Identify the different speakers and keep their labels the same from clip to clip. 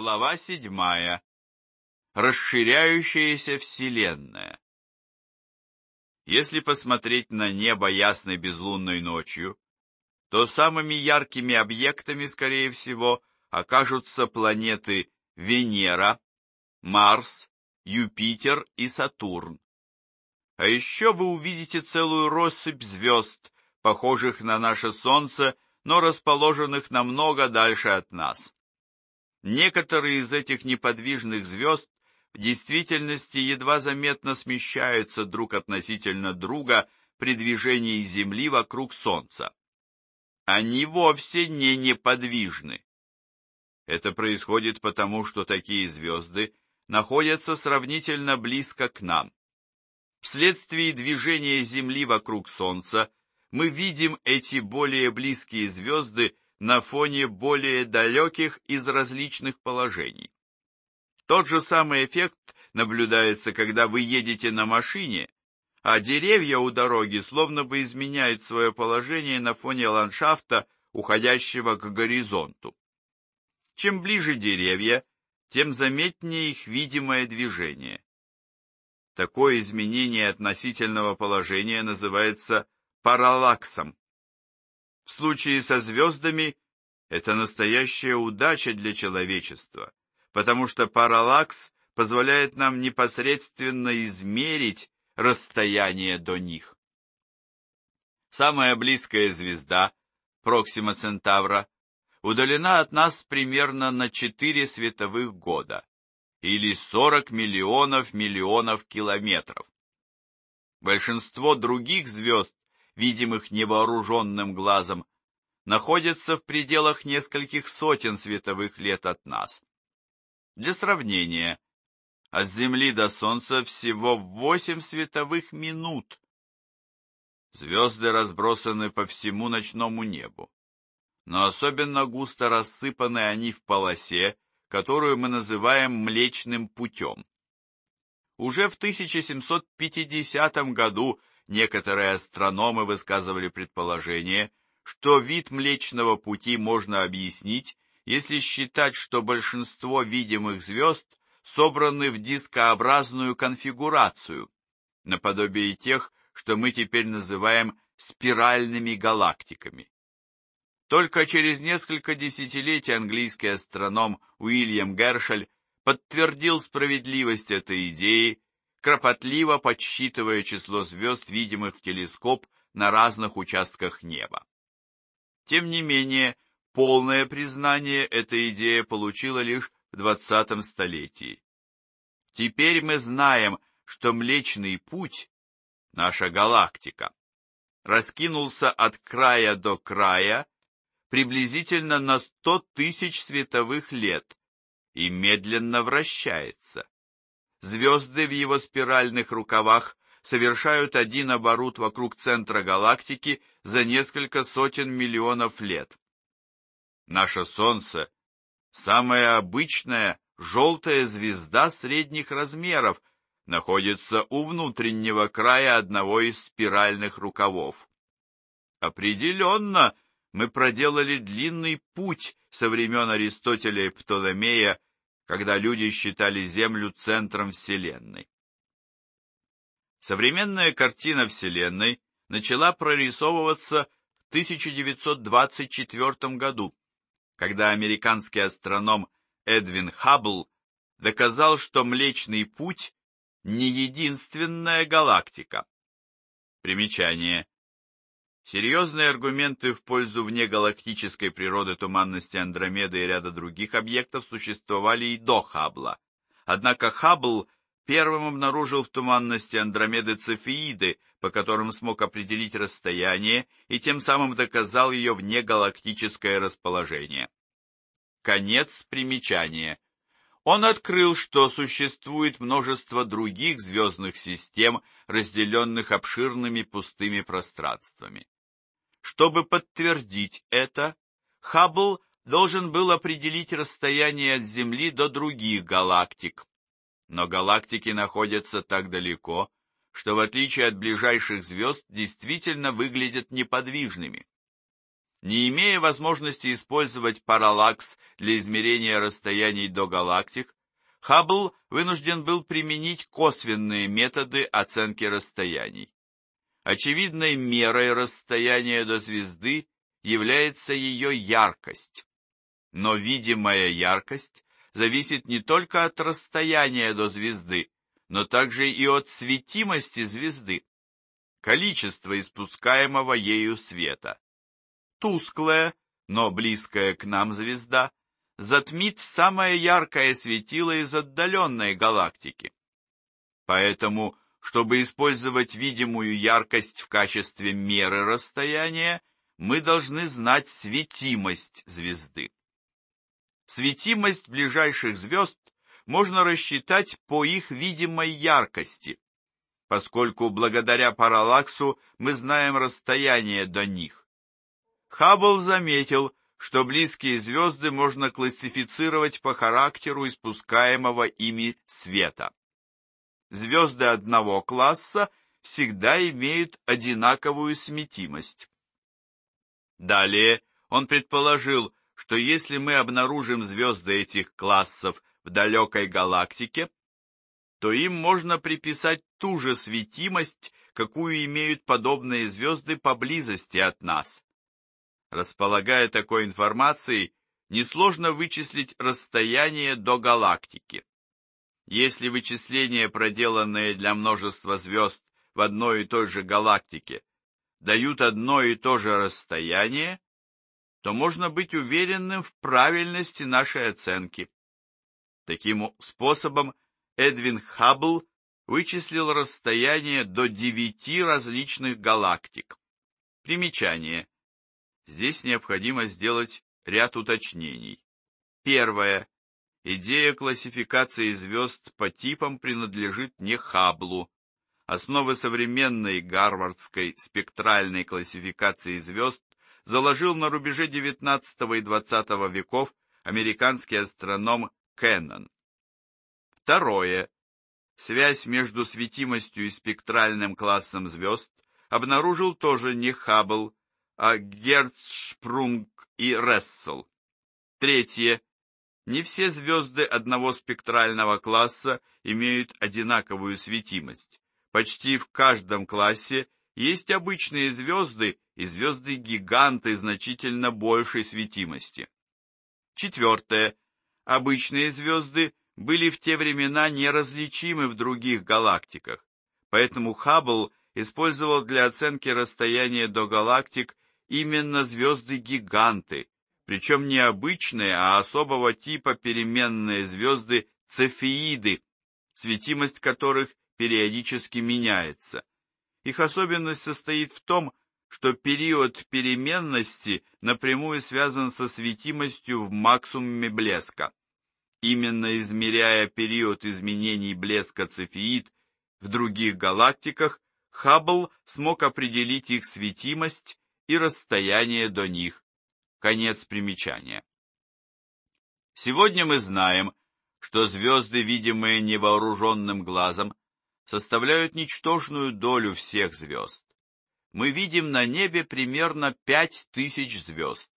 Speaker 1: Глава седьмая. Расширяющаяся Вселенная. Если посмотреть на небо ясной безлунной ночью, то самыми яркими объектами, скорее всего, окажутся планеты Венера, Марс, Юпитер и Сатурн. А еще вы увидите целую россыпь звезд, похожих на наше Солнце, но расположенных намного дальше от нас. Некоторые из этих неподвижных звезд в действительности едва заметно смещаются друг относительно друга при движении Земли вокруг Солнца. Они вовсе не неподвижны. Это происходит потому, что такие звезды находятся сравнительно близко к нам. Вследствие движения Земли вокруг Солнца мы видим эти более близкие звезды на фоне более далеких из различных положений. Тот же самый эффект наблюдается, когда вы едете на машине, а деревья у дороги словно бы изменяют свое положение на фоне ландшафта, уходящего к горизонту. Чем ближе деревья, тем заметнее их видимое движение. Такое изменение относительного положения называется параллаксом. В случае со звездами это настоящая удача для человечества, потому что параллакс позволяет нам непосредственно измерить расстояние до них. Самая близкая звезда, Проксима Центавра, удалена от нас примерно на 4 световых года, или 40 миллионов миллионов километров. Большинство других звезд видимых невооруженным глазом, находятся в пределах нескольких сотен световых лет от нас. Для сравнения, от Земли до Солнца всего 8 световых минут. Звезды разбросаны по всему ночному небу, но особенно густо рассыпаны они в полосе, которую мы называем Млечным путем. Уже в 1750 году Некоторые астрономы высказывали предположение, что вид Млечного Пути можно объяснить, если считать, что большинство видимых звезд собраны в дискообразную конфигурацию, наподобие тех, что мы теперь называем спиральными галактиками. Только через несколько десятилетий английский астроном Уильям Гершель подтвердил справедливость этой идеи кропотливо подсчитывая число звезд, видимых в телескоп на разных участках неба. Тем не менее, полное признание эта идея получила лишь в 20 столетии. Теперь мы знаем, что Млечный Путь, наша галактика, раскинулся от края до края приблизительно на 100 тысяч световых лет и медленно вращается звезды в его спиральных рукавах совершают один оборот вокруг центра галактики за несколько сотен миллионов лет. Наше Солнце – самая обычная желтая звезда средних размеров, находится у внутреннего края одного из спиральных рукавов. Определенно, мы проделали длинный путь со времен Аристотеля и Птолемея когда люди считали Землю центром Вселенной. Современная картина Вселенной начала прорисовываться в 1924 году, когда американский астроном Эдвин Хаббл доказал, что Млечный Путь не единственная галактика. Примечание. Серьезные аргументы в пользу внегалактической природы туманности Андромеды и ряда других объектов существовали и до Хаббла. Однако Хаббл первым обнаружил в туманности Андромеды цефеиды, по которым смог определить расстояние и тем самым доказал ее внегалактическое расположение. Конец примечания. Он открыл, что существует множество других звездных систем, разделенных обширными пустыми пространствами. Чтобы подтвердить это, Хаббл должен был определить расстояние от Земли до других галактик. Но галактики находятся так далеко, что в отличие от ближайших звезд действительно выглядят неподвижными. Не имея возможности использовать параллакс для измерения расстояний до галактик, Хаббл вынужден был применить косвенные методы оценки расстояний. Очевидной мерой расстояния до звезды является ее яркость. Но видимая яркость зависит не только от расстояния до звезды, но также и от светимости звезды, количества испускаемого ею света. Тусклая, но близкая к нам звезда затмит самое яркое светило из отдаленной галактики. Поэтому чтобы использовать видимую яркость в качестве меры расстояния, мы должны знать светимость звезды. Светимость ближайших звезд можно рассчитать по их видимой яркости, поскольку благодаря параллаксу мы знаем расстояние до них. Хаббл заметил, что близкие звезды можно классифицировать по характеру испускаемого ими света звезды одного класса всегда имеют одинаковую сметимость. Далее он предположил, что если мы обнаружим звезды этих классов в далекой галактике, то им можно приписать ту же светимость, какую имеют подобные звезды поблизости от нас. Располагая такой информацией, несложно вычислить расстояние до галактики. Если вычисления, проделанные для множества звезд в одной и той же галактике, дают одно и то же расстояние, то можно быть уверенным в правильности нашей оценки. Таким способом Эдвин Хаббл вычислил расстояние до девяти различных галактик. Примечание. Здесь необходимо сделать ряд уточнений. Первое. Идея классификации звезд по типам принадлежит не Хаблу. Основы современной гарвардской спектральной классификации звезд заложил на рубеже XIX и XX веков американский астроном Кеннон. Второе. Связь между светимостью и спектральным классом звезд обнаружил тоже не Хаббл, а Герцшпрунг и Рессел. Третье. Не все звезды одного спектрального класса имеют одинаковую светимость. Почти в каждом классе есть обычные звезды и звезды-гиганты значительно большей светимости. Четвертое. Обычные звезды были в те времена неразличимы в других галактиках, поэтому Хаббл использовал для оценки расстояния до галактик именно звезды-гиганты, причем не обычные, а особого типа переменные звезды цефеиды, светимость которых периодически меняется. Их особенность состоит в том, что период переменности напрямую связан со светимостью в максимуме блеска. Именно измеряя период изменений блеска цефеид в других галактиках, Хаббл смог определить их светимость и расстояние до них. Конец примечания. Сегодня мы знаем, что звезды, видимые невооруженным глазом, составляют ничтожную долю всех звезд. Мы видим на небе примерно 5000 звезд,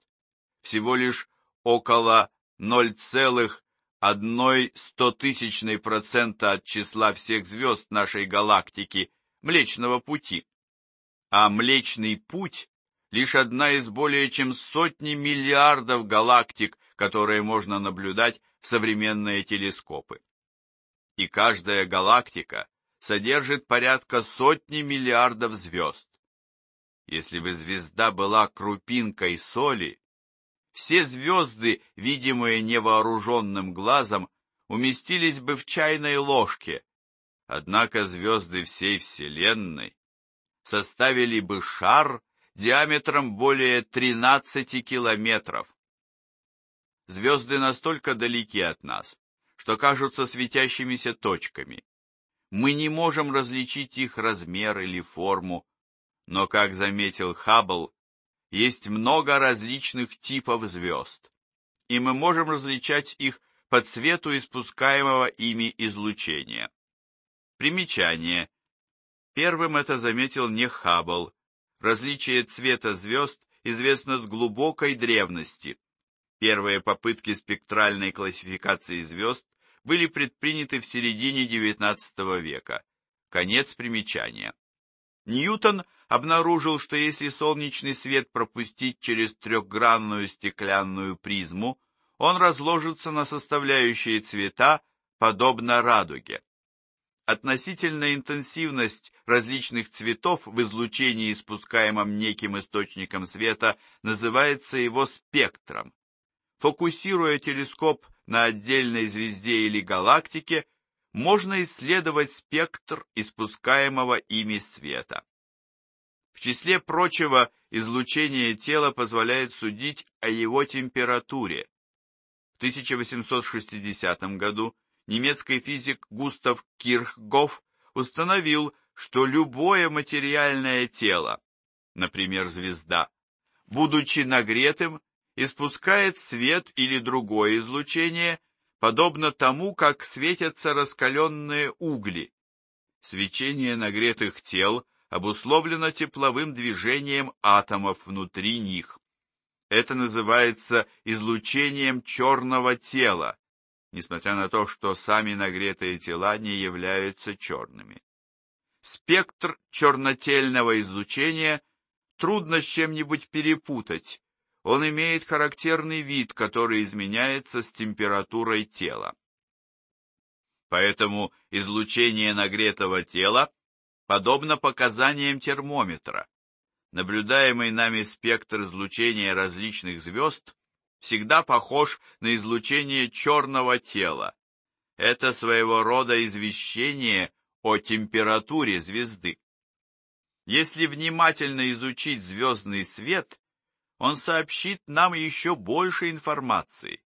Speaker 1: всего лишь около 0,01% от числа всех звезд нашей галактики Млечного Пути. А Млечный Путь лишь одна из более чем сотни миллиардов галактик, которые можно наблюдать в современные телескопы. И каждая галактика содержит порядка сотни миллиардов звезд. Если бы звезда была крупинкой соли, все звезды, видимые невооруженным глазом, уместились бы в чайной ложке, однако звезды всей Вселенной составили бы шар, диаметром более 13 километров. Звезды настолько далеки от нас, что кажутся светящимися точками. Мы не можем различить их размер или форму, но, как заметил Хаббл, есть много различных типов звезд, и мы можем различать их по цвету испускаемого ими излучения. Примечание. Первым это заметил не Хаббл, Различие цвета звезд известно с глубокой древности. Первые попытки спектральной классификации звезд были предприняты в середине XIX века. Конец примечания. Ньютон обнаружил, что если солнечный свет пропустить через трехгранную стеклянную призму, он разложится на составляющие цвета, подобно радуге. Относительная интенсивность различных цветов в излучении, испускаемом неким источником света, называется его спектром. Фокусируя телескоп на отдельной звезде или галактике, можно исследовать спектр испускаемого ими света. В числе прочего, излучение тела позволяет судить о его температуре. В 1860 году немецкий физик Густав Кирхгоф установил, что любое материальное тело, например, звезда, будучи нагретым, испускает свет или другое излучение, подобно тому, как светятся раскаленные угли. Свечение нагретых тел обусловлено тепловым движением атомов внутри них. Это называется излучением черного тела, несмотря на то, что сами нагретые тела не являются черными. Спектр чернотельного излучения трудно с чем-нибудь перепутать. Он имеет характерный вид, который изменяется с температурой тела. Поэтому излучение нагретого тела подобно показаниям термометра. Наблюдаемый нами спектр излучения различных звезд всегда похож на излучение черного тела. Это своего рода извещение о температуре звезды. Если внимательно изучить звездный свет, он сообщит нам еще больше информации.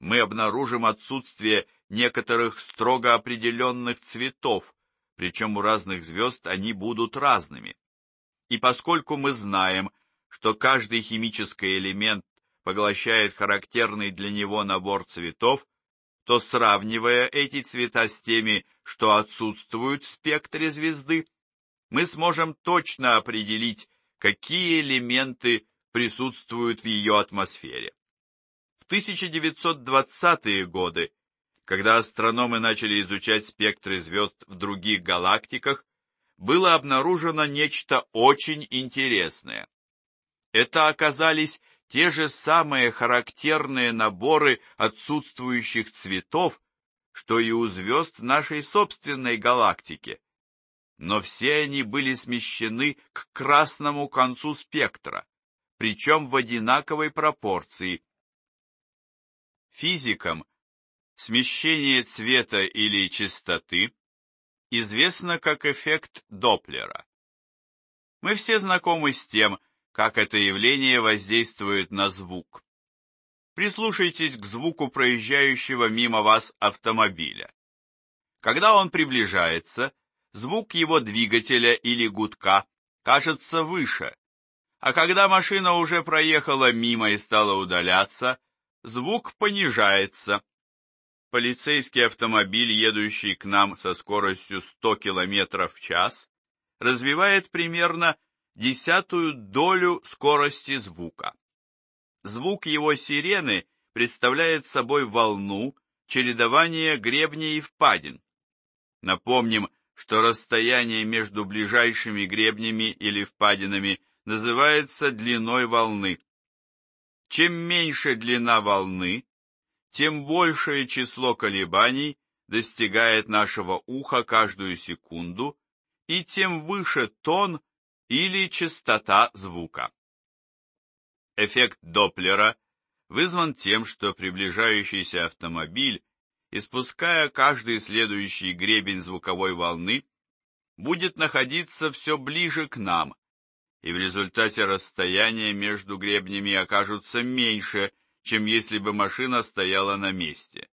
Speaker 1: Мы обнаружим отсутствие некоторых строго определенных цветов, причем у разных звезд они будут разными. И поскольку мы знаем, что каждый химический элемент поглощает характерный для него набор цветов, то сравнивая эти цвета с теми, что отсутствуют в спектре звезды, мы сможем точно определить, какие элементы присутствуют в ее атмосфере. В 1920-е годы, когда астрономы начали изучать спектры звезд в других галактиках, было обнаружено нечто очень интересное. Это оказались те же самые характерные наборы отсутствующих цветов, что и у звезд нашей собственной галактики. Но все они были смещены к красному концу спектра, причем в одинаковой пропорции. Физикам смещение цвета или частоты известно как эффект Доплера. Мы все знакомы с тем, что как это явление воздействует на звук. Прислушайтесь к звуку проезжающего мимо вас автомобиля. Когда он приближается, звук его двигателя или гудка кажется выше, а когда машина уже проехала мимо и стала удаляться, звук понижается. Полицейский автомобиль, едущий к нам со скоростью 100 км в час, развивает примерно десятую долю скорости звука. Звук его сирены представляет собой волну, чередование гребней и впадин. Напомним, что расстояние между ближайшими гребнями или впадинами называется длиной волны. Чем меньше длина волны, тем большее число колебаний достигает нашего уха каждую секунду, и тем выше тон, или частота звука. Эффект Доплера вызван тем, что приближающийся автомобиль, испуская каждый следующий гребень звуковой волны, будет находиться все ближе к нам, и в результате расстояния между гребнями окажутся меньше, чем если бы машина стояла на месте.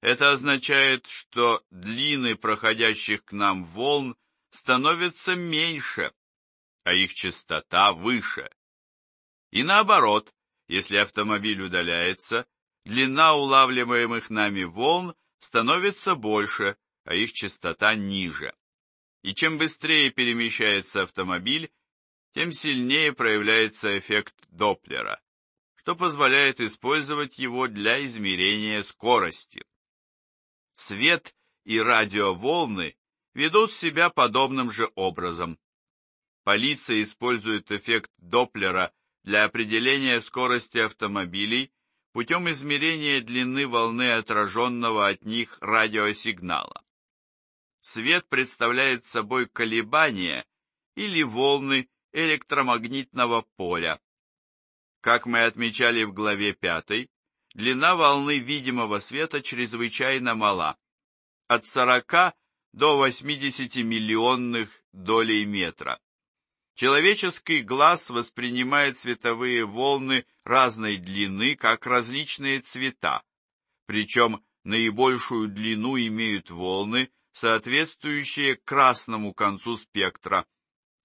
Speaker 1: Это означает, что длины проходящих к нам волн становятся меньше, а их частота выше. И наоборот, если автомобиль удаляется, длина улавливаемых нами волн становится больше, а их частота ниже. И чем быстрее перемещается автомобиль, тем сильнее проявляется эффект Доплера, что позволяет использовать его для измерения скорости. Свет и радиоволны ведут себя подобным же образом. Полиция использует эффект Доплера для определения скорости автомобилей путем измерения длины волны отраженного от них радиосигнала. Свет представляет собой колебания или волны электромагнитного поля. Как мы отмечали в главе 5, длина волны видимого света чрезвычайно мала, от 40 до 80 миллионных долей метра. Человеческий глаз воспринимает цветовые волны разной длины как различные цвета, причем наибольшую длину имеют волны, соответствующие красному концу спектра,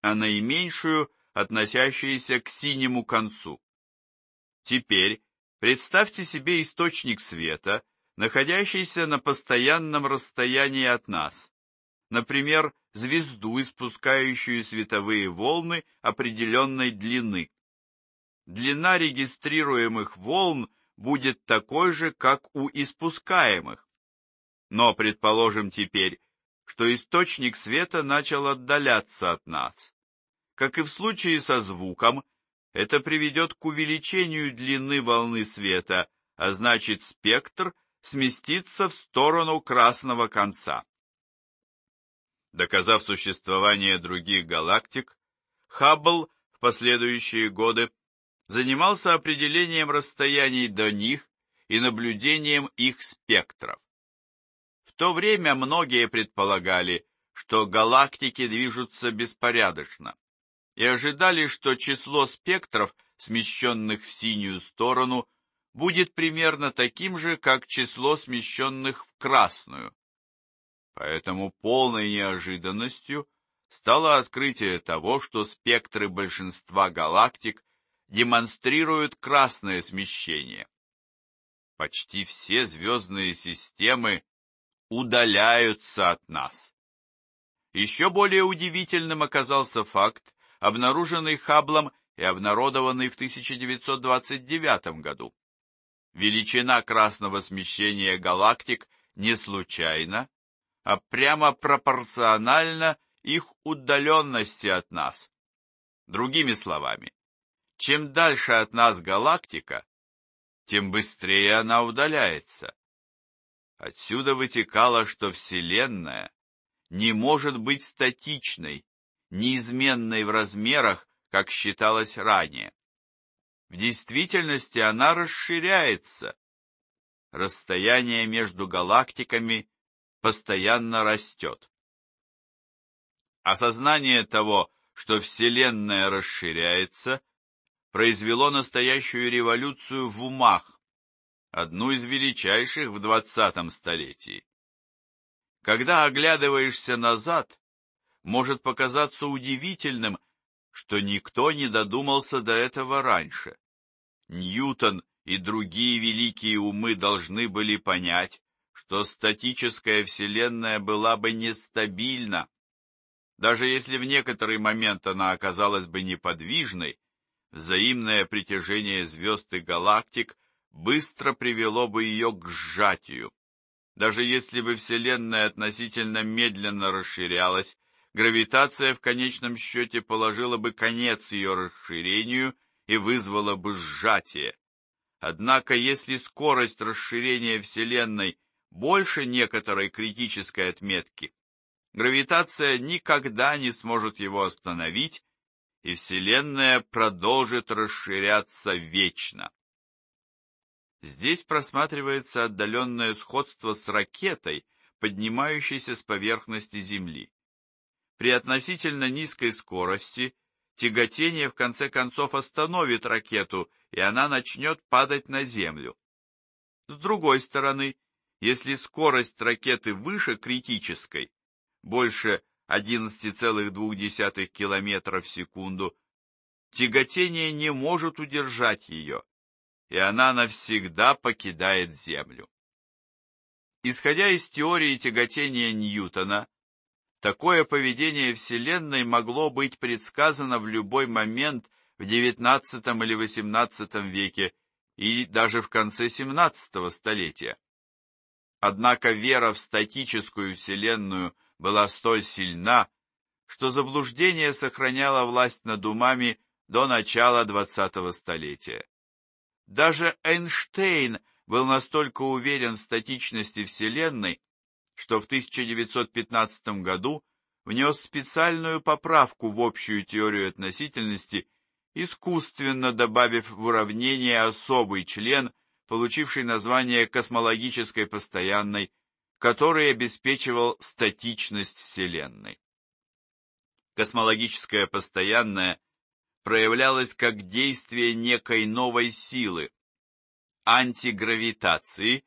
Speaker 1: а наименьшую – относящиеся к синему концу. Теперь представьте себе источник света, находящийся на постоянном расстоянии от нас, например, звезду, испускающую световые волны определенной длины. Длина регистрируемых волн будет такой же, как у испускаемых. Но предположим теперь, что источник света начал отдаляться от нас. Как и в случае со звуком, это приведет к увеличению длины волны света, а значит спектр сместится в сторону красного конца. Доказав существование других галактик, Хаббл в последующие годы занимался определением расстояний до них и наблюдением их спектров. В то время многие предполагали, что галактики движутся беспорядочно, и ожидали, что число спектров, смещенных в синюю сторону, будет примерно таким же, как число смещенных в красную. Поэтому полной неожиданностью стало открытие того, что спектры большинства галактик демонстрируют красное смещение. Почти все звездные системы удаляются от нас. Еще более удивительным оказался факт, обнаруженный Хаблом и обнародованный в 1929 году. Величина красного смещения галактик не случайна а прямо пропорционально их удаленности от нас. Другими словами, чем дальше от нас галактика, тем быстрее она удаляется. Отсюда вытекало, что Вселенная не может быть статичной, неизменной в размерах, как считалось ранее. В действительности она расширяется. Расстояние между галактиками постоянно растет. Осознание того, что Вселенная расширяется, произвело настоящую революцию в умах, одну из величайших в двадцатом столетии. Когда оглядываешься назад, может показаться удивительным, что никто не додумался до этого раньше. Ньютон и другие великие умы должны были понять, что статическая Вселенная была бы нестабильна. Даже если в некоторый момент она оказалась бы неподвижной, взаимное притяжение звезд и галактик быстро привело бы ее к сжатию. Даже если бы Вселенная относительно медленно расширялась, гравитация в конечном счете положила бы конец ее расширению и вызвала бы сжатие. Однако если скорость расширения Вселенной – больше некоторой критической отметки, гравитация никогда не сможет его остановить, и Вселенная продолжит расширяться вечно. Здесь просматривается отдаленное сходство с ракетой, поднимающейся с поверхности Земли. При относительно низкой скорости тяготение в конце концов остановит ракету, и она начнет падать на Землю. С другой стороны, если скорость ракеты выше критической, больше 11,2 км в секунду, тяготение не может удержать ее, и она навсегда покидает Землю. Исходя из теории тяготения Ньютона, такое поведение Вселенной могло быть предсказано в любой момент в XIX или XVIII веке и даже в конце XVII столетия. Однако вера в статическую вселенную была столь сильна, что заблуждение сохраняло власть над умами до начала XX столетия. Даже Эйнштейн был настолько уверен в статичности Вселенной, что в 1915 году внес специальную поправку в общую теорию относительности, искусственно добавив в уравнение особый член – получивший название космологической постоянной, который обеспечивал статичность Вселенной. Космологическая постоянная проявлялась как действие некой новой силы, антигравитации,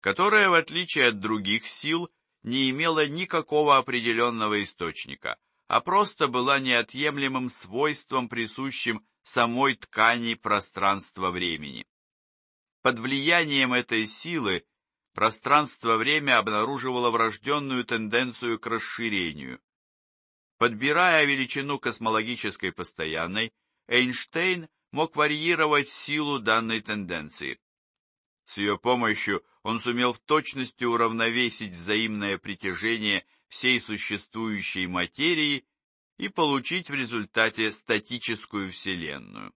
Speaker 1: которая, в отличие от других сил, не имела никакого определенного источника, а просто была неотъемлемым свойством, присущим самой ткани пространства-времени. Под влиянием этой силы пространство-время обнаруживало врожденную тенденцию к расширению. Подбирая величину космологической постоянной, Эйнштейн мог варьировать силу данной тенденции. С ее помощью он сумел в точности уравновесить взаимное притяжение всей существующей материи и получить в результате статическую Вселенную.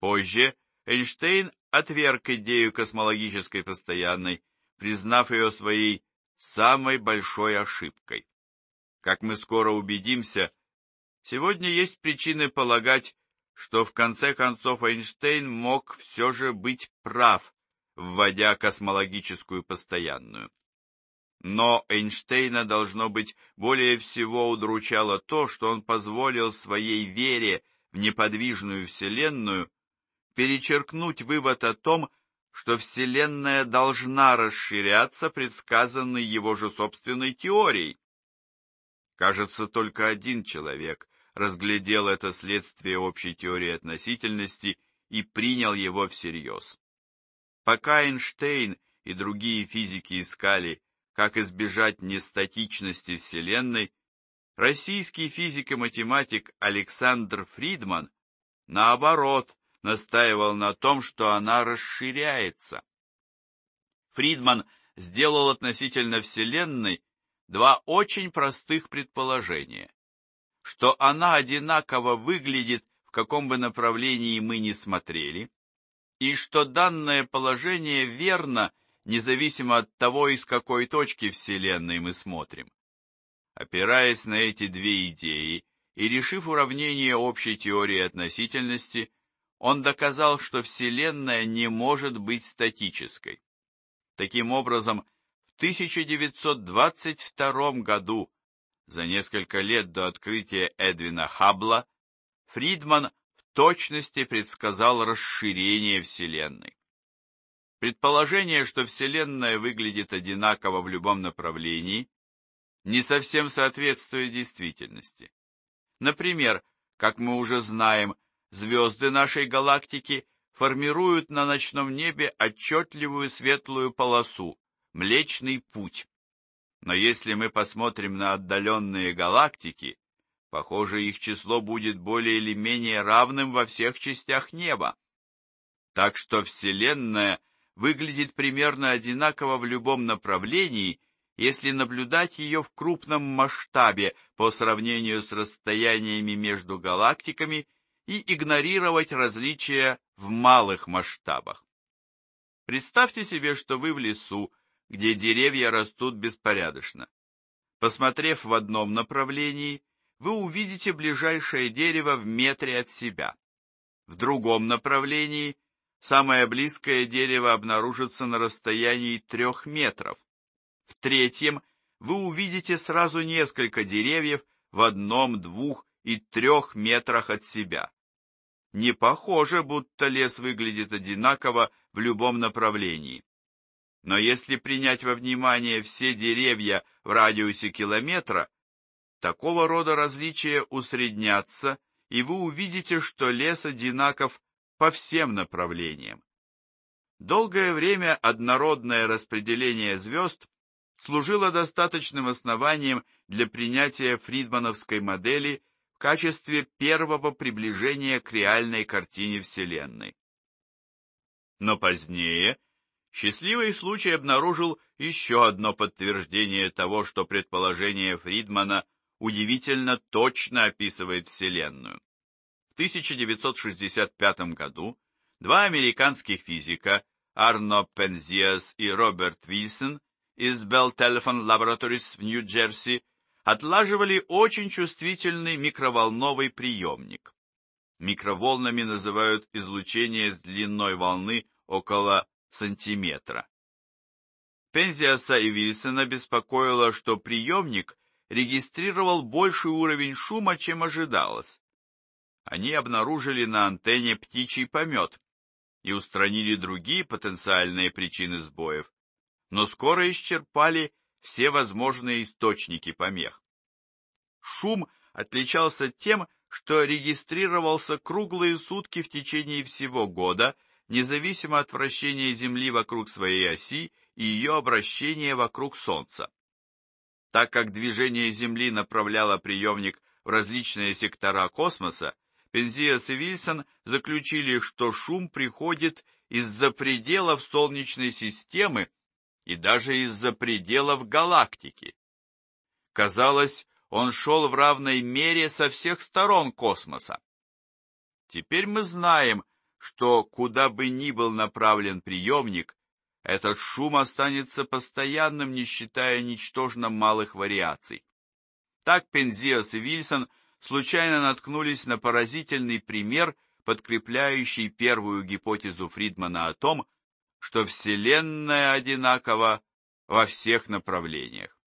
Speaker 1: Позже Эйнштейн отверг идею космологической постоянной, признав ее своей самой большой ошибкой. Как мы скоро убедимся, сегодня есть причины полагать, что в конце концов Эйнштейн мог все же быть прав, вводя космологическую постоянную. Но Эйнштейна, должно быть, более всего удручало то, что он позволил своей вере в неподвижную Вселенную перечеркнуть вывод о том, что Вселенная должна расширяться, предсказанный его же собственной теорией. Кажется, только один человек разглядел это следствие общей теории относительности и принял его всерьез. Пока Эйнштейн и другие физики искали, как избежать нестатичности Вселенной, российский физик и математик Александр Фридман, наоборот, настаивал на том, что она расширяется. Фридман сделал относительно Вселенной два очень простых предположения. Что она одинаково выглядит в каком бы направлении мы ни смотрели, и что данное положение верно, независимо от того, из какой точки Вселенной мы смотрим. Опираясь на эти две идеи и решив уравнение общей теории относительности, он доказал, что Вселенная не может быть статической. Таким образом, в 1922 году, за несколько лет до открытия Эдвина Хаббла, Фридман в точности предсказал расширение Вселенной. Предположение, что Вселенная выглядит одинаково в любом направлении, не совсем соответствует действительности. Например, как мы уже знаем, звезды нашей галактики формируют на ночном небе отчетливую светлую полосу, Млечный Путь. Но если мы посмотрим на отдаленные галактики, похоже, их число будет более или менее равным во всех частях неба. Так что Вселенная выглядит примерно одинаково в любом направлении, если наблюдать ее в крупном масштабе по сравнению с расстояниями между галактиками и игнорировать различия в малых масштабах. Представьте себе, что вы в лесу, где деревья растут беспорядочно. Посмотрев в одном направлении, вы увидите ближайшее дерево в метре от себя. В другом направлении самое близкое дерево обнаружится на расстоянии трех метров. В третьем вы увидите сразу несколько деревьев в одном, двух и трех метрах от себя. Не похоже, будто лес выглядит одинаково в любом направлении. Но если принять во внимание все деревья в радиусе километра, такого рода различия усреднятся, и вы увидите, что лес одинаков по всем направлениям. Долгое время однородное распределение звезд служило достаточным основанием для принятия фридмановской модели качестве первого приближения к реальной картине Вселенной. Но позднее счастливый случай обнаружил еще одно подтверждение того, что предположение Фридмана удивительно точно описывает Вселенную. В 1965 году два американских физика, Арно Пензиас и Роберт Вильсон, из Bell Telephone Laboratories в Нью-Джерси отлаживали очень чувствительный микроволновый приемник. Микроволнами называют излучение с длиной волны около сантиметра. Пензиаса и Вильсона беспокоило, что приемник регистрировал больший уровень шума, чем ожидалось. Они обнаружили на антенне птичий помет и устранили другие потенциальные причины сбоев, но скоро исчерпали все возможные источники помех. Шум отличался тем, что регистрировался круглые сутки в течение всего года, независимо от вращения Земли вокруг своей оси и ее обращения вокруг Солнца. Так как движение Земли направляло приемник в различные сектора космоса, Пензиас и Вильсон заключили, что шум приходит из-за пределов Солнечной системы и даже из-за пределов галактики. Казалось, он шел в равной мере со всех сторон космоса. Теперь мы знаем, что куда бы ни был направлен приемник, этот шум останется постоянным, не считая ничтожно малых вариаций. Так Пензиас и Вильсон случайно наткнулись на поразительный пример, подкрепляющий первую гипотезу Фридмана о том, что Вселенная одинакова во всех направлениях.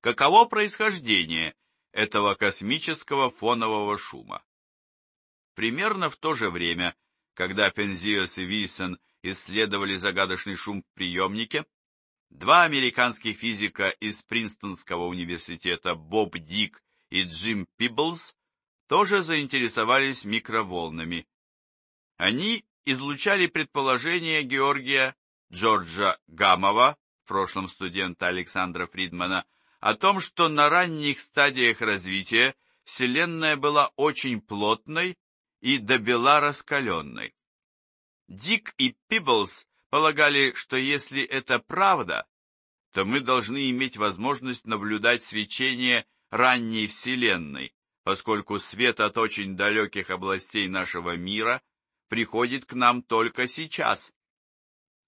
Speaker 1: Каково происхождение этого космического фонового шума? Примерно в то же время, когда Пензиос и Вильсон исследовали загадочный шум в приемнике, два американских физика из Принстонского университета Боб Дик и Джим Пиблс тоже заинтересовались микроволнами. Они излучали предположения Георгия Джорджа Гамова, в прошлом студента Александра Фридмана, о том, что на ранних стадиях развития Вселенная была очень плотной и добела раскаленной. Дик и Пиблс полагали, что если это правда, то мы должны иметь возможность наблюдать свечение ранней Вселенной, поскольку свет от очень далеких областей нашего мира – приходит к нам только сейчас.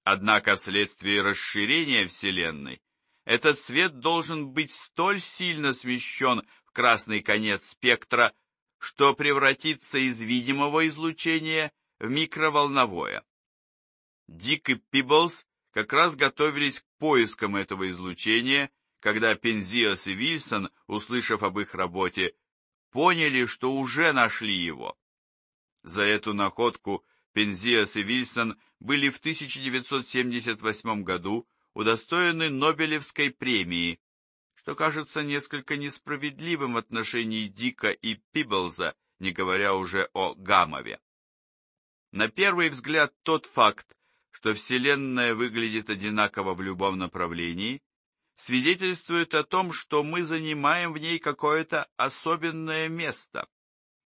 Speaker 1: Однако вследствие расширения Вселенной этот свет должен быть столь сильно смещен в красный конец спектра, что превратится из видимого излучения в микроволновое. Дик и Пиблс как раз готовились к поискам этого излучения, когда Пензиос и Вильсон, услышав об их работе, поняли, что уже нашли его. За эту находку Пензиас и Вильсон были в 1978 году удостоены Нобелевской премии, что кажется несколько несправедливым в отношении Дика и Пиблза, не говоря уже о Гамове. На первый взгляд тот факт, что Вселенная выглядит одинаково в любом направлении, свидетельствует о том, что мы занимаем в ней какое-то особенное место.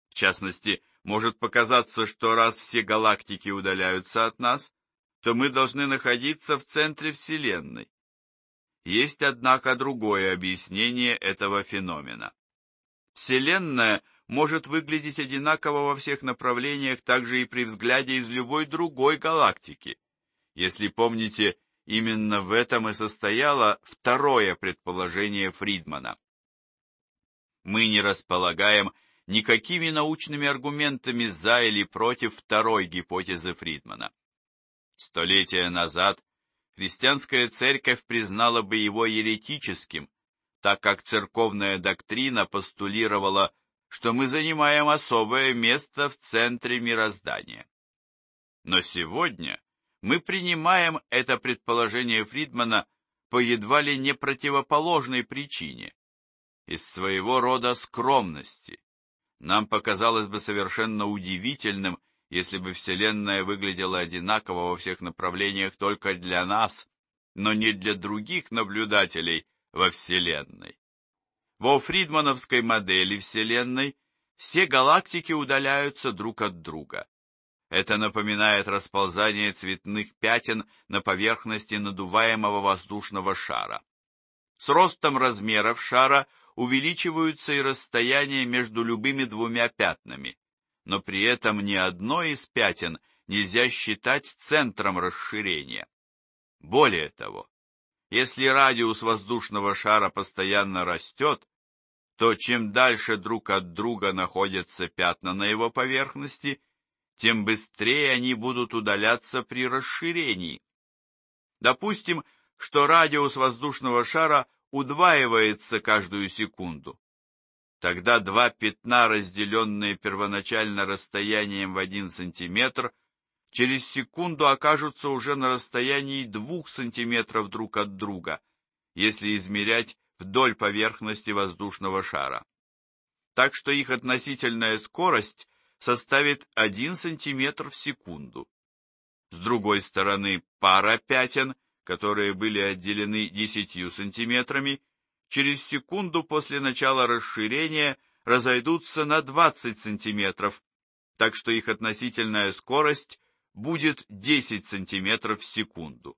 Speaker 1: В частности, может показаться, что раз все галактики удаляются от нас, то мы должны находиться в центре Вселенной. Есть, однако, другое объяснение этого феномена. Вселенная может выглядеть одинаково во всех направлениях, также и при взгляде из любой другой галактики. Если помните, именно в этом и состояло второе предположение Фридмана. Мы не располагаем никакими научными аргументами за или против второй гипотезы Фридмана. Столетия назад христианская церковь признала бы его еретическим, так как церковная доктрина постулировала, что мы занимаем особое место в центре мироздания. Но сегодня мы принимаем это предположение Фридмана по едва ли не противоположной причине, из своего рода скромности, нам показалось бы совершенно удивительным, если бы Вселенная выглядела одинаково во всех направлениях только для нас, но не для других наблюдателей во Вселенной. Во фридмановской модели Вселенной все галактики удаляются друг от друга. Это напоминает расползание цветных пятен на поверхности надуваемого воздушного шара. С ростом размеров шара увеличиваются и расстояния между любыми двумя пятнами, но при этом ни одно из пятен нельзя считать центром расширения. Более того, если радиус воздушного шара постоянно растет, то чем дальше друг от друга находятся пятна на его поверхности, тем быстрее они будут удаляться при расширении. Допустим, что радиус воздушного шара – удваивается каждую секунду. Тогда два пятна, разделенные первоначально расстоянием в один сантиметр, через секунду окажутся уже на расстоянии двух сантиметров друг от друга, если измерять вдоль поверхности воздушного шара. Так что их относительная скорость составит 1 сантиметр в секунду. С другой стороны, пара пятен – которые были отделены 10 сантиметрами, через секунду после начала расширения разойдутся на 20 сантиметров, так что их относительная скорость будет 10 сантиметров в секунду.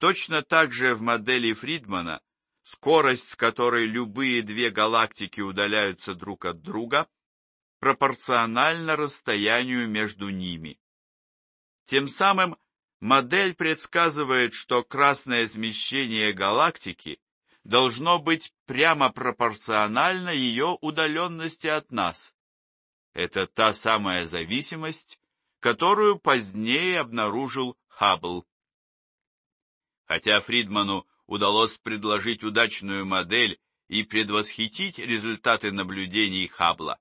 Speaker 1: Точно так же в модели Фридмана скорость, с которой любые две галактики удаляются друг от друга, пропорциональна расстоянию между ними. Тем самым модель предсказывает, что красное смещение галактики должно быть прямо пропорционально ее удаленности от нас. Это та самая зависимость, которую позднее обнаружил Хаббл. Хотя Фридману удалось предложить удачную модель и предвосхитить результаты наблюдений Хаббла,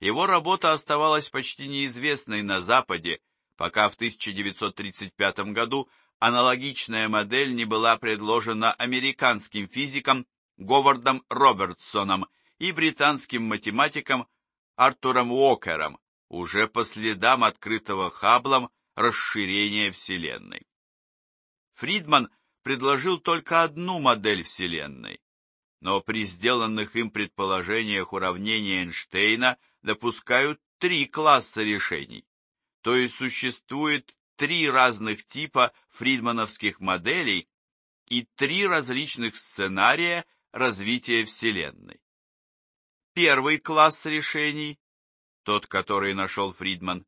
Speaker 1: его работа оставалась почти неизвестной на Западе, пока в 1935 году аналогичная модель не была предложена американским физиком Говардом Робертсоном и британским математиком Артуром Уокером, уже по следам открытого Хабблом расширения Вселенной. Фридман предложил только одну модель Вселенной, но при сделанных им предположениях уравнения Эйнштейна допускают три класса решений то есть существует три разных типа фридмановских моделей и три различных сценария развития Вселенной. Первый класс решений, тот, который нашел Фридман,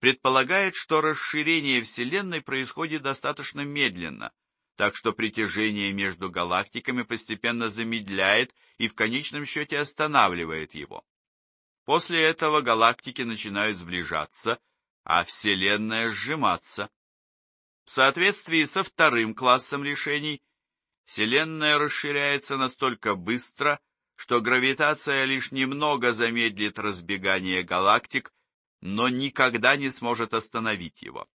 Speaker 1: предполагает, что расширение Вселенной происходит достаточно медленно, так что притяжение между галактиками постепенно замедляет и в конечном счете останавливает его. После этого галактики начинают сближаться – а Вселенная сжиматься. В соответствии со вторым классом решений, Вселенная расширяется настолько быстро, что гравитация лишь немного замедлит разбегание галактик, но никогда не сможет остановить его.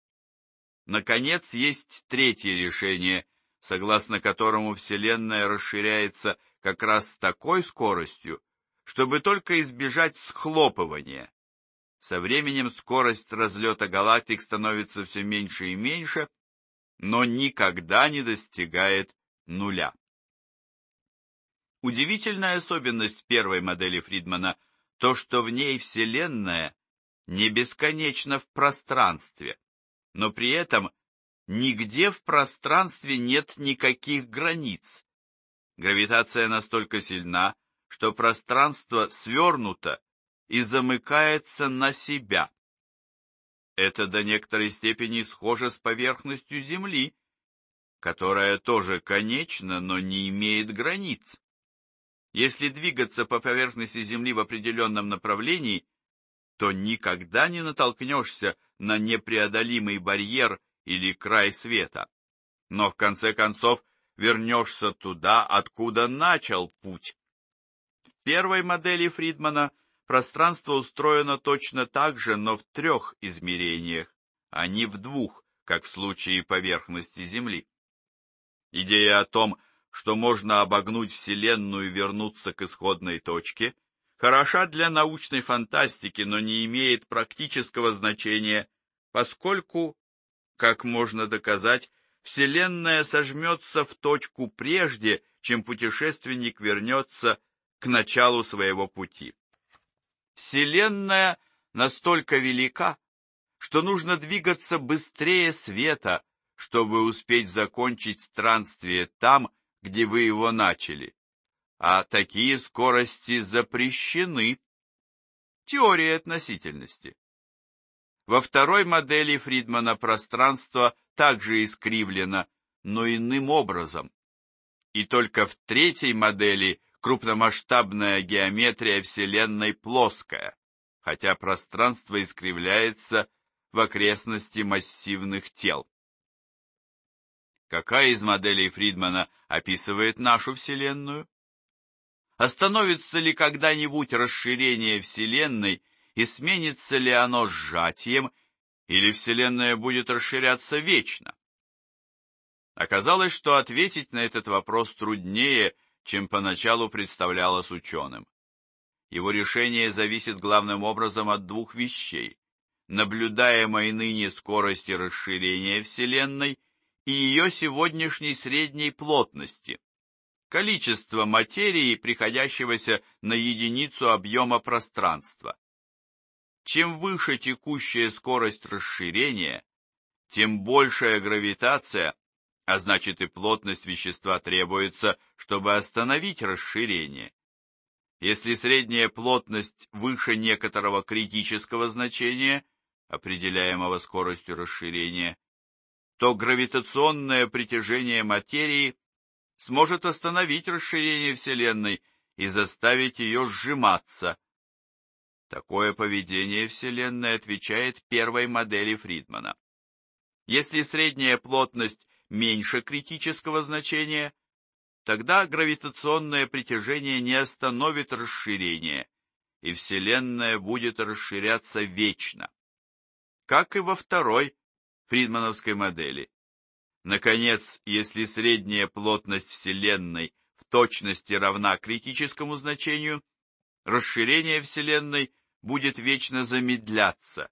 Speaker 1: Наконец, есть третье решение, согласно которому Вселенная расширяется как раз с такой скоростью, чтобы только избежать схлопывания, со временем скорость разлета галактик становится все меньше и меньше, но никогда не достигает нуля. Удивительная особенность первой модели Фридмана – то, что в ней Вселенная не бесконечна в пространстве, но при этом нигде в пространстве нет никаких границ. Гравитация настолько сильна, что пространство свернуто и замыкается на себя. Это до некоторой степени схоже с поверхностью Земли, которая тоже конечна, но не имеет границ. Если двигаться по поверхности Земли в определенном направлении, то никогда не натолкнешься на непреодолимый барьер или край света. Но в конце концов вернешься туда, откуда начал путь. В первой модели Фридмана – пространство устроено точно так же, но в трех измерениях, а не в двух, как в случае поверхности Земли. Идея о том, что можно обогнуть Вселенную и вернуться к исходной точке, хороша для научной фантастики, но не имеет практического значения, поскольку, как можно доказать, Вселенная сожмется в точку прежде, чем путешественник вернется к началу своего пути. Вселенная настолько велика, что нужно двигаться быстрее света, чтобы успеть закончить странствие там, где вы его начали. А такие скорости запрещены. Теория относительности. Во второй модели Фридмана пространство также искривлено, но иным образом. И только в третьей модели крупномасштабная геометрия Вселенной плоская, хотя пространство искривляется в окрестности массивных тел. Какая из моделей Фридмана описывает нашу Вселенную? Остановится ли когда-нибудь расширение Вселенной и сменится ли оно сжатием, или Вселенная будет расширяться вечно? Оказалось, что ответить на этот вопрос труднее, чем поначалу представлялось ученым. Его решение зависит главным образом от двух вещей – наблюдаемой ныне скорости расширения Вселенной и ее сегодняшней средней плотности, количество материи, приходящегося на единицу объема пространства. Чем выше текущая скорость расширения, тем большая гравитация а значит и плотность вещества требуется, чтобы остановить расширение. Если средняя плотность выше некоторого критического значения, определяемого скоростью расширения, то гравитационное притяжение материи сможет остановить расширение Вселенной и заставить ее сжиматься. Такое поведение Вселенной отвечает первой модели Фридмана. Если средняя плотность меньше критического значения, тогда гравитационное притяжение не остановит расширение, и Вселенная будет расширяться вечно. Как и во второй фридмановской модели. Наконец, если средняя плотность Вселенной в точности равна критическому значению, расширение Вселенной будет вечно замедляться,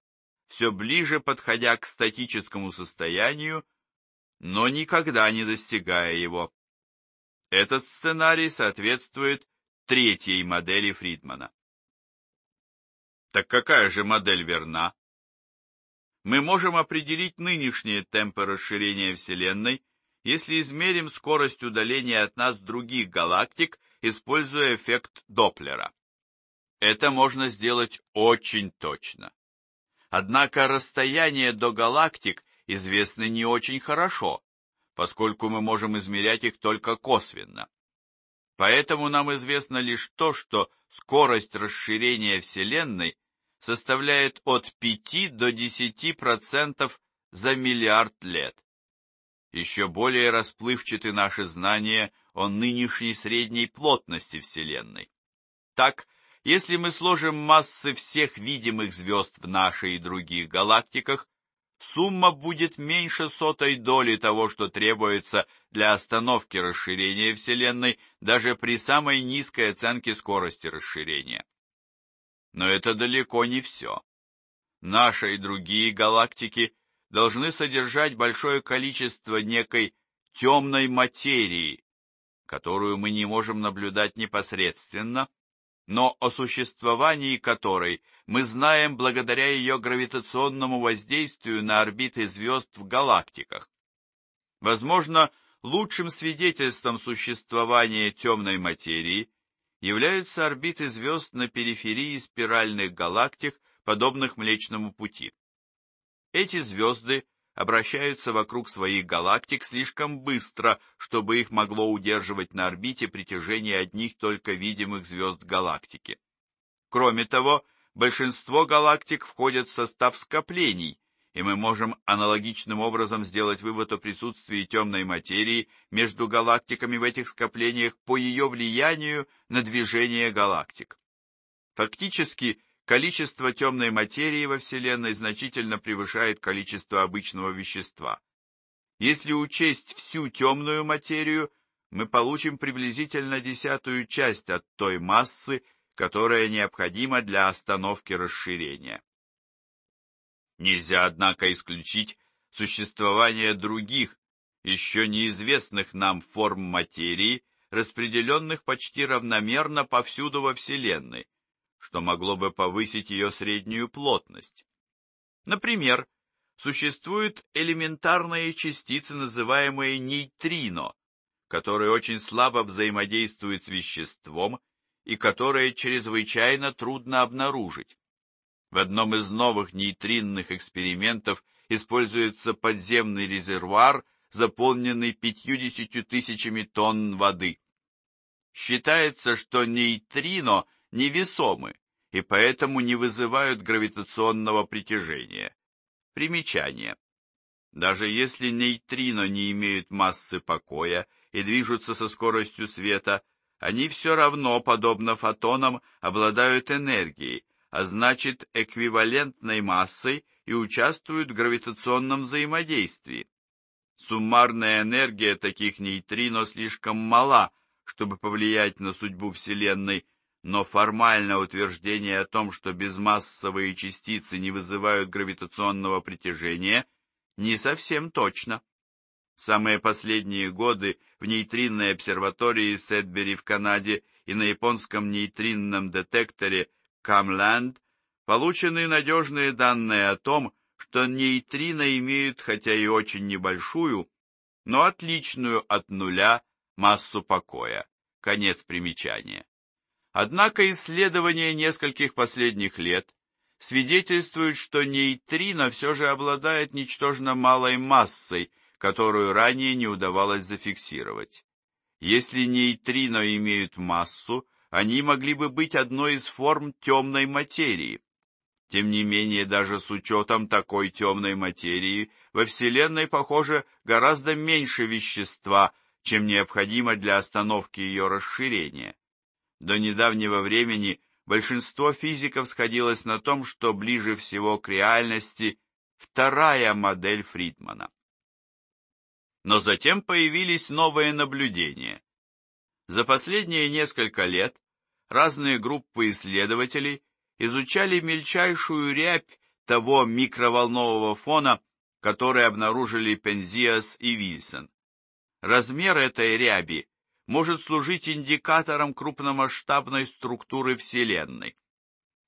Speaker 1: все ближе подходя к статическому состоянию, но никогда не достигая его. Этот сценарий соответствует третьей модели Фридмана. Так какая же модель верна? Мы можем определить нынешние темпы расширения Вселенной, если измерим скорость удаления от нас других галактик, используя эффект Доплера. Это можно сделать очень точно. Однако расстояние до галактик известны не очень хорошо, поскольку мы можем измерять их только косвенно. Поэтому нам известно лишь то, что скорость расширения Вселенной составляет от 5 до 10% за миллиард лет. Еще более расплывчаты наши знания о нынешней средней плотности Вселенной. Так, если мы сложим массы всех видимых звезд в нашей и других галактиках, сумма будет меньше сотой доли того, что требуется для остановки расширения Вселенной даже при самой низкой оценке скорости расширения. Но это далеко не все. Наша и другие галактики должны содержать большое количество некой темной материи, которую мы не можем наблюдать непосредственно, но о существовании которой мы знаем благодаря ее гравитационному воздействию на орбиты звезд в галактиках. Возможно, лучшим свидетельством существования темной материи являются орбиты звезд на периферии спиральных галактик, подобных Млечному Пути. Эти звезды обращаются вокруг своих галактик слишком быстро, чтобы их могло удерживать на орбите притяжение одних только видимых звезд галактики. Кроме того, большинство галактик входят в состав скоплений, и мы можем аналогичным образом сделать вывод о присутствии темной материи между галактиками в этих скоплениях по ее влиянию на движение галактик. Фактически, количество темной материи во Вселенной значительно превышает количество обычного вещества. Если учесть всю темную материю, мы получим приблизительно десятую часть от той массы, которая необходима для остановки расширения. Нельзя, однако, исключить существование других, еще неизвестных нам форм материи, распределенных почти равномерно повсюду во Вселенной, что могло бы повысить ее среднюю плотность. Например, существуют элементарные частицы, называемые нейтрино, которые очень слабо взаимодействуют с веществом и которые чрезвычайно трудно обнаружить. В одном из новых нейтринных экспериментов используется подземный резервуар, заполненный 50 тысячами тонн воды. Считается, что нейтрино невесомы и поэтому не вызывают гравитационного притяжения. Примечание. Даже если нейтрино не имеют массы покоя и движутся со скоростью света, они все равно, подобно фотонам, обладают энергией, а значит эквивалентной массой и участвуют в гравитационном взаимодействии. Суммарная энергия таких нейтрино слишком мала, чтобы повлиять на судьбу Вселенной но формальное утверждение о том, что безмассовые частицы не вызывают гравитационного притяжения, не совсем точно. В самые последние годы в нейтринной обсерватории Сетбери в Канаде и на японском нейтринном детекторе Камланд получены надежные данные о том, что нейтрино имеют, хотя и очень небольшую, но отличную от нуля массу покоя. Конец примечания. Однако исследования нескольких последних лет свидетельствуют, что нейтрино все же обладает ничтожно малой массой, которую ранее не удавалось зафиксировать. Если нейтрино имеют массу, они могли бы быть одной из форм темной материи. Тем не менее, даже с учетом такой темной материи, во Вселенной, похоже, гораздо меньше вещества, чем необходимо для остановки ее расширения. До недавнего времени большинство физиков сходилось на том, что ближе всего к реальности вторая модель Фридмана. Но затем появились новые наблюдения. За последние несколько лет разные группы исследователей изучали мельчайшую рябь того микроволнового фона, который обнаружили Пензиас и Вильсон. Размер этой ряби может служить индикатором крупномасштабной структуры Вселенной.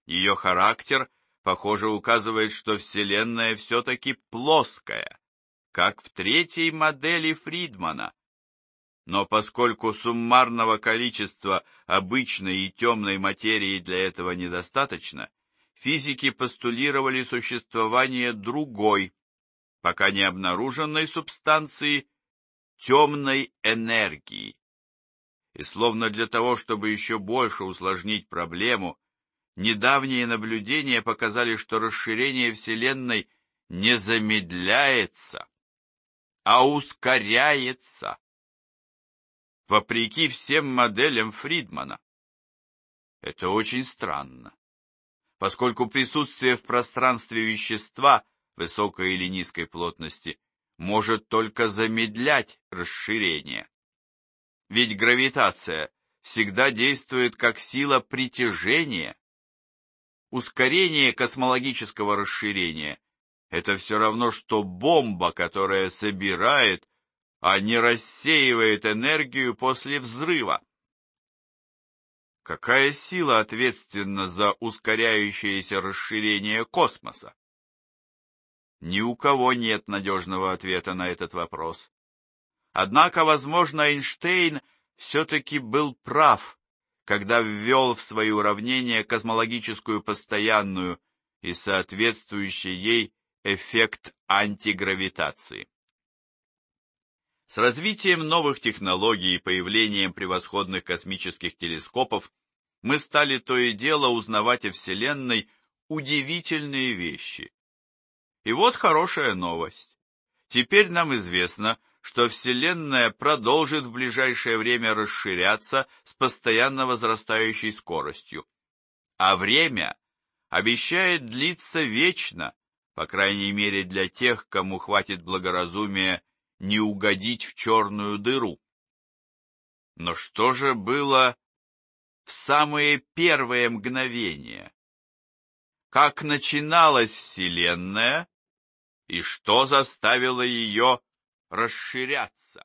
Speaker 1: Ее характер, похоже, указывает, что Вселенная все-таки плоская, как в третьей модели Фридмана. Но поскольку суммарного количества обычной и темной материи для этого недостаточно, физики постулировали существование другой, пока не обнаруженной субстанции, темной энергии и словно для того, чтобы еще больше усложнить проблему, недавние наблюдения показали, что расширение Вселенной не замедляется, а ускоряется, вопреки всем моделям Фридмана. Это очень странно, поскольку присутствие в пространстве вещества высокой или низкой плотности может только замедлять расширение. Ведь гравитация всегда действует как сила притяжения. Ускорение космологического расширения – это все равно, что бомба, которая собирает, а не рассеивает энергию после взрыва. Какая сила ответственна за ускоряющееся расширение космоса? Ни у кого нет надежного ответа на этот вопрос. Однако, возможно, Эйнштейн все-таки был прав, когда ввел в свои уравнения космологическую постоянную и соответствующий ей эффект антигравитации. С развитием новых технологий и появлением превосходных космических телескопов мы стали то и дело узнавать о Вселенной удивительные вещи. И вот хорошая новость. Теперь нам известно, что Вселенная продолжит в ближайшее время расширяться с постоянно возрастающей скоростью. А время обещает длиться вечно, по крайней мере для тех, кому хватит благоразумия не угодить в черную дыру. Но что же было в самые первые мгновения? Как начиналась Вселенная и что заставило ее расширяться.